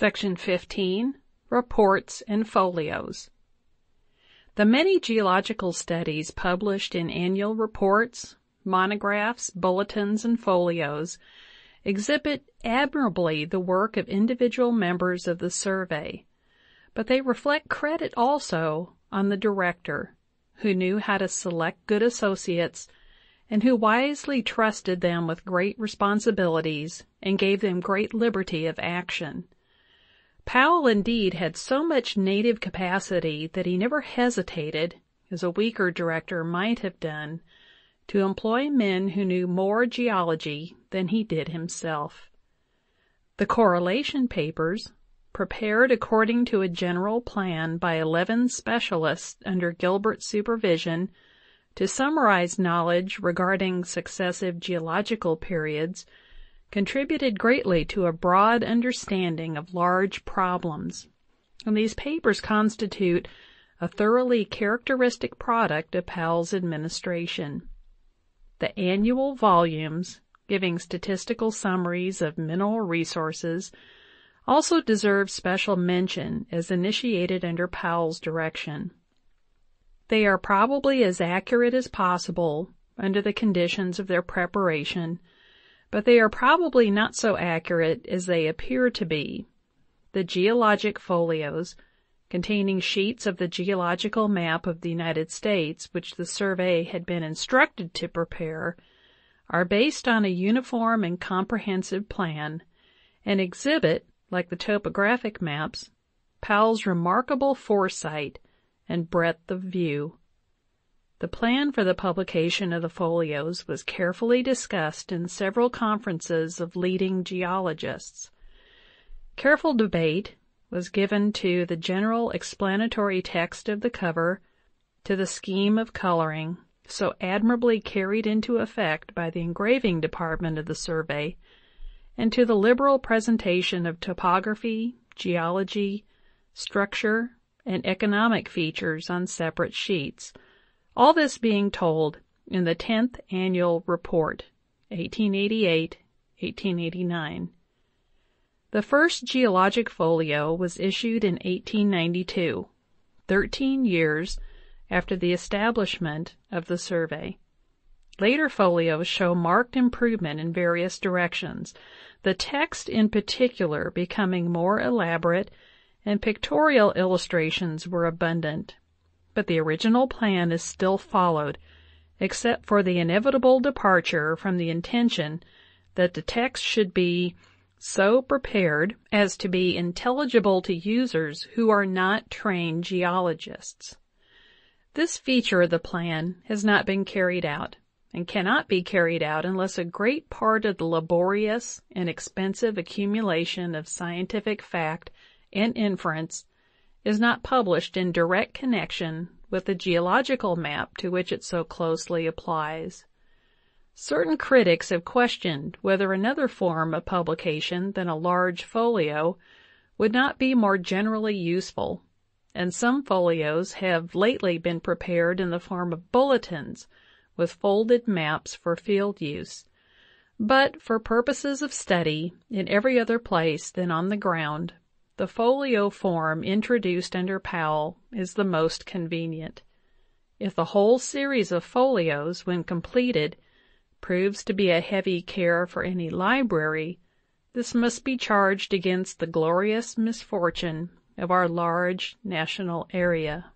Section 15. Reports and Folios. The many geological studies published in annual reports, monographs, bulletins, and folios exhibit admirably the work of individual members of the Survey, but they reflect credit also on the Director, who knew how to select good associates and who wisely trusted them with great responsibilities and gave them great liberty of action. Powell indeed had so much native capacity that he never hesitated, as a weaker director might have done, to employ men who knew more geology than he did himself. The correlation papers, prepared according to a general plan by eleven specialists under Gilbert's supervision to summarize knowledge regarding successive geological periods contributed greatly to a broad understanding of large problems, and these papers constitute a thoroughly characteristic product of Powell's administration. The annual volumes giving statistical summaries of mineral resources also deserve special mention as initiated under Powell's direction. They are probably as accurate as possible under the conditions of their preparation but they are probably not so accurate as they appear to be, the geologic folios, containing sheets of the geological map of the United States which the Survey had been instructed to prepare, are based on a uniform and comprehensive plan, and exhibit, like the topographic maps, Powell's remarkable foresight and breadth of view. The plan for the publication of the folios was carefully discussed in several conferences of leading geologists. Careful debate was given to the general explanatory text of the cover, to the scheme of coloring, so admirably carried into effect by the engraving department of the Survey, and to the liberal presentation of topography, geology, structure, and economic features on separate sheets all this being told in the Tenth Annual Report (1888 1889). The first Geologic Folio was issued in 1892, thirteen years after the establishment of the Survey. Later folios show marked improvement in various directions, the text in particular becoming more elaborate and pictorial illustrations were abundant but the original plan is still followed, except for the inevitable departure from the intention that the text should be so prepared as to be intelligible to users who are not trained geologists. This feature of the plan has not been carried out and cannot be carried out unless a great part of the laborious and expensive accumulation of scientific fact and inference is not published in direct connection with the geological map to which it so closely applies. Certain critics have questioned whether another form of publication than a large folio would not be more generally useful, and some folios have lately been prepared in the form of bulletins with folded maps for field use; but for purposes of study, in every other place than on the ground the folio form introduced under Powell is the most convenient. If the whole series of folios, when completed, proves to be a heavy care for any library, this must be charged against the glorious misfortune of our large national area.